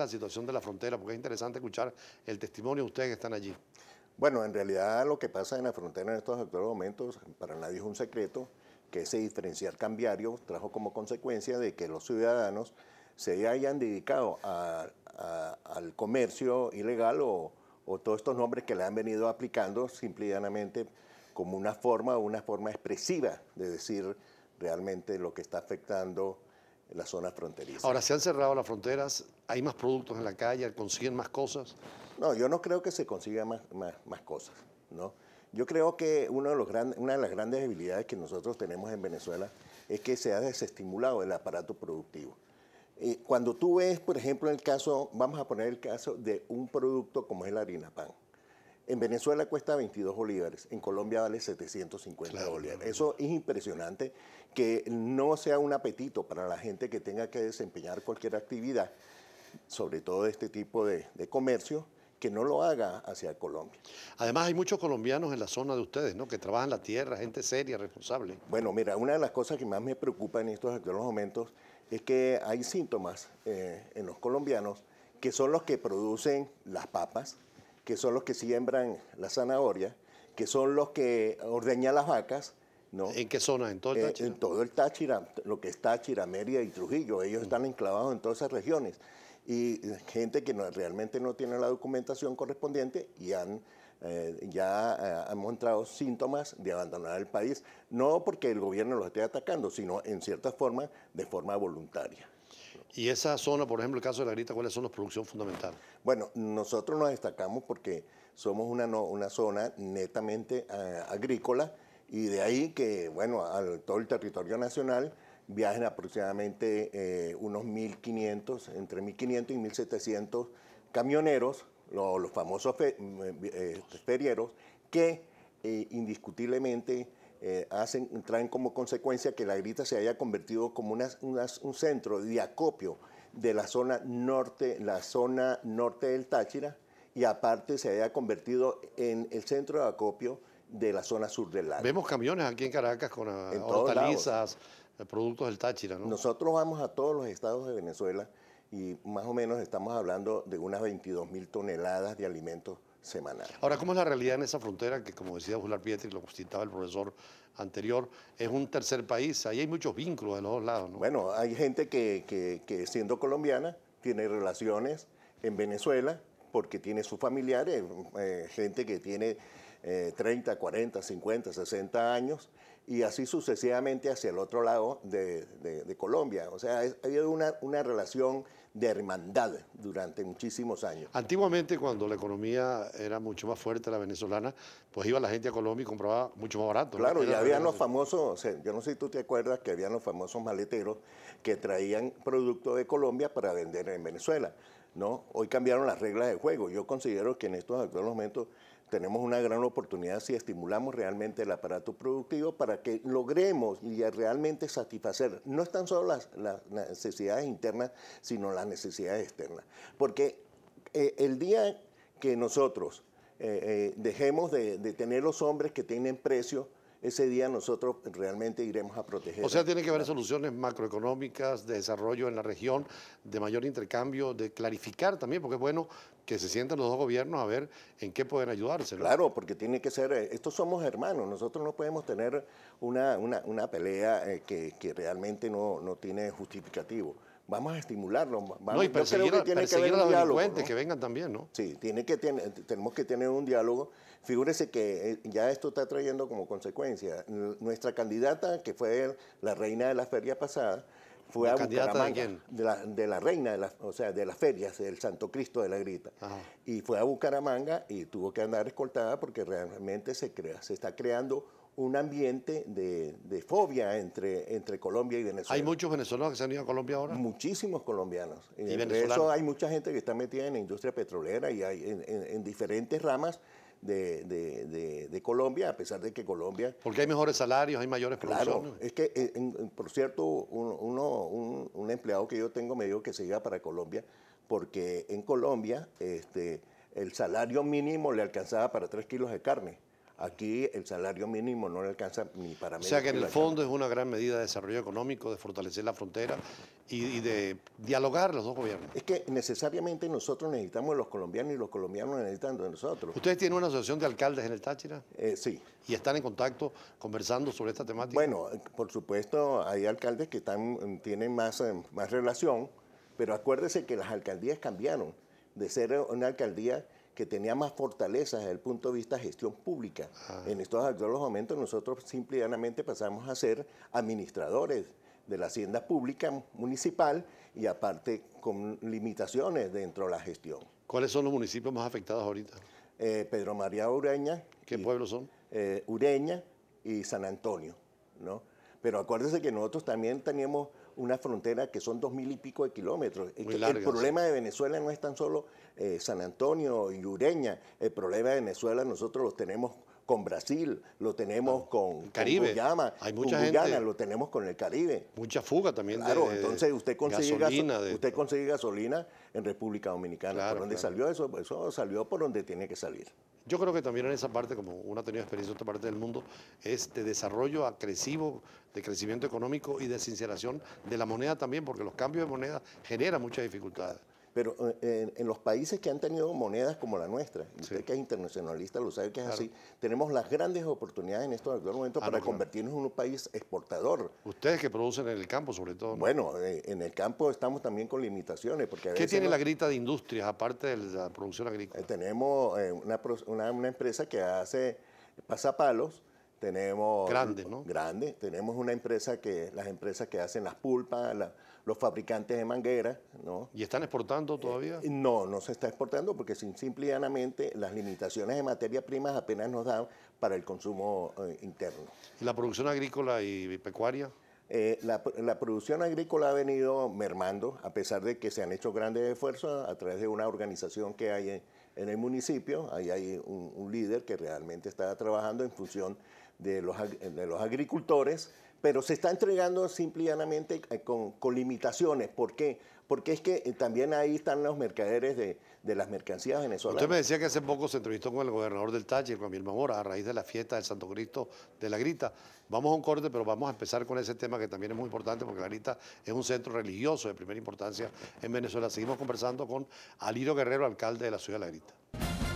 la situación de la frontera? Porque es interesante escuchar el testimonio de ustedes que están allí. Bueno, en realidad lo que pasa en la frontera en estos actuales momentos, para nadie es un secreto, que ese diferencial cambiario trajo como consecuencia de que los ciudadanos se hayan dedicado al comercio ilegal o, todos estos nombres que le han venido aplicando simple y como una forma, una forma expresiva de decir realmente lo que está afectando en las zonas fronterizas. Ahora, se han cerrado las fronteras, hay más productos en la calle, consiguen más cosas. No, yo no creo que se consiga más, cosas, ¿no? Yo creo que uno de los una de las grandes debilidades que nosotros tenemos en Venezuela es que se ha desestimulado el aparato productivo. cuando tú ves, por ejemplo, en el caso, vamos a poner el caso de un producto como es la harina pan. En Venezuela cuesta 22 bolívares, en Colombia vale 750 bolívares. Eso es impresionante que no sea un apetito para la gente que tenga que desempeñar cualquier actividad, sobre todo este tipo de, comercio, que no lo haga hacia Colombia. Además hay muchos colombianos en la zona de ustedes, ¿no? Que trabajan la tierra, gente seria, responsable. Bueno, mira, una de las cosas que más me preocupa en estos actuales momentos es que hay síntomas eh, en los colombianos que son los que producen las papas, que son los que siembran la zanahoria, que son los que ordeñan las vacas. ¿no? ¿En qué zona? ¿En todo el eh, Táchira? en todo el Táchira, lo que es Táchira, Mérida y Trujillo. Ellos están enclavados en todas esas regiones. Y eh, gente que realmente no tiene la documentación correspondiente y han, eh, ya han mostrado síntomas de abandonar el país, no porque el gobierno los esté atacando, sino en cierta forma, de forma voluntaria. Y esa zona, por ejemplo, el caso de la grita, ¿cuáles son las producciones fundamentales? Bueno, nosotros nos destacamos porque somos una, zona netamente eh, agrícola y de ahí que, bueno, a todo el territorio nacional viajen aproximadamente eh, unos 1.500, entre 1.500 y 1.700 camioneros, los famosos ferieros, eh, que indiscutiblemente eh, hacen, traen como consecuencia que la grita se haya convertido como un centro de acopio de la zona norte, la zona norte del Táchira, y aparte se haya convertido en el centro de acopio de la zona sur del lago. Vemos camiones aquí en Caracas con eh, hortalizas, eh, productos del Táchira, Nosotros vamos a todos los estados de Venezuela y más o menos estamos hablando de unas 22 mil toneladas de alimentos Ahora, ¿cómo es la realidad en esa frontera que, como decía Julián Pietri, lo citaba el profesor anterior, es un tercer país? Ahí hay muchos vínculos de los dos lados, ¿no? Bueno, hay gente que, siendo colombiana tiene relaciones en Venezuela porque tiene sus familiares, eh, gente que tiene 30, 40, 50, 60 años y así sucesivamente hacia el otro lado de, Colombia. O sea, ha habido una, relación de hermandad durante muchísimos años. Antiguamente, cuando la economía era mucho más fuerte, la venezolana, pues iba la gente a Colombia y compraba mucho más barato. Claro, y había los famosos, yo no sé si tú te acuerdas que había los famosos maleteros que traían productos de Colombia para vender en Venezuela. ¿no? Hoy cambiaron las reglas de juego. Yo considero que en estos actuales momentos tenemos una gran oportunidad si estimulamos realmente el aparato productivo para que logremos y realmente satisfacer no tan solo las, necesidades internas, sino las necesidades externas. Porque eh, el día que nosotros eh, eh, dejemos de, tener los hombres que tienen precio, ese día nosotros realmente iremos a proteger. O sea, tiene que haber soluciones macroeconómicas, de desarrollo en la región, de mayor intercambio, de clarificar también, porque es bueno que se sientan los dos gobiernos a ver en qué pueden ayudarse. Claro, porque tiene que ser, eh, estos somos hermanos, nosotros no podemos tener una, pelea eh, que, realmente no, no tiene justificativo vamos a estimularlo. Vamos, no, que tiene que haber a diálogo, que vengan también, ¿no? Sí, tiene que, tiene, tenemos que tener un diálogo. Figúrese que eh, ya esto está trayendo como consecuencia. Nuestra candidata, que fue la reina de la feria pasada, fue a Bucaramanga. De, de, la, de la reina, de la, o sea, de las ferias, del Santo Cristo de la Grita. Y fue a Bucaramanga y tuvo que andar escoltada porque realmente se, crea, se está creando un ambiente de, fobia entre, entre Colombia y Venezuela. ¿Hay muchos venezolanos que se han ido a Colombia ahora? Muchísimos colombianos. ¿Y eh, eso hay mucha gente que está metida en la industria petrolera y hay en, diferentes ramas de, Colombia, a pesar de que Colombia... Porque hay mejores salarios, hay mayores Claro, es que, eh, por cierto, un, uno, un, empleado que yo tengo me dijo que se iba para Colombia porque en Colombia este, el salario mínimo le alcanzaba para tres kilos de carne Aquí el salario mínimo no le alcanza ni para... O sea que en el fondo es una gran medida de desarrollo económico, de fortalecer la frontera y, de dialogar los dos gobiernos. Es que necesariamente nosotros necesitamos de los colombianos y los colombianos necesitan de nosotros. ¿Ustedes tienen una asociación de alcaldes en el Táchira? Eh, sí. ¿Y están en contacto conversando sobre esta temática? Bueno, por supuesto hay alcaldes que están, tienen más, eh, más relación, pero acuérdese que las alcaldías cambiaron de ser una alcaldía que tenía más fortalezas desde el punto de vista de gestión pública. Ah. En estos actuales momentos nosotros simplemente pasamos a ser administradores de la hacienda pública municipal y aparte con limitaciones dentro de la gestión. ¿Cuáles son los municipios más afectados ahorita? Eh, Pedro María Ureña. ¿Qué pueblos son? Eh, Ureña y San Antonio, ¿no? Pero acuérdese que nosotros también teníamos una frontera que son dos mil y pico de kilómetros. el problema de Venezuela no es tan solo eh, San Antonio y Ureña, el problema de Venezuela nosotros lo tenemos con Brasil, lo tenemos con, Caribe. Guyana, lo tenemos con el Caribe. Mucha fuga también. Claro, entonces usted consigue gasolina, usted consigue gasolina en República Dominicana. ¿Por dónde salió eso? Pues eso salió por donde tiene que salir. Yo creo que también en esa parte, como uno ha tenido experiencia en otra parte del mundo, es de desarrollo agresivo, de crecimiento económico y de sinceración de la moneda también, porque los cambios de moneda generan muchas dificultades. Pero eh, en, los países que han tenido monedas como la nuestra, usted que es internacionalista lo sabe que es así, tenemos las grandes oportunidades en estos momentos ah, para convertirnos en un país exportador. Ustedes que producen en el campo, sobre todo. Bueno, eh, en el campo estamos también con limitaciones. porque a ¿Qué tiene la grita de industrias, aparte de la producción agrícola? Eh, tenemos una, una, una empresa que hace pasapalos tenemos grandes, ¿no? Grandes. Tenemos una empresa que las empresas que hacen las pulpas, los fabricantes de mangueras, ¿no? ¿Y están exportando eh, todavía? Eh, no, no se está exportando porque sin, simple y llanamente las limitaciones de materias primas apenas nos dan para el consumo eh, interno. ¿Y la producción agrícola y pecuaria? la, producción agrícola ha venido mermando, a pesar de que se han hecho grandes esfuerzos a través de una organización que hay en, el municipio. Ahí hay un, un, líder que realmente está trabajando en función de los, de los agricultores, pero se está entregando simple y llanamente eh, con, limitaciones. ¿Por qué? Porque es que eh, también ahí están los mercaderes de, las mercancías venezolanas. Usted me decía que hace poco se entrevistó con el gobernador del Táchir, con Vilma Mora, a raíz de la fiesta del Santo Cristo de la Grita. Vamos a un corte, pero vamos a empezar con ese tema que también es muy importante, porque la Grita es un centro religioso de primera importancia en Venezuela. Seguimos conversando con Aliro Guerrero, alcalde de la ciudad de la Grita.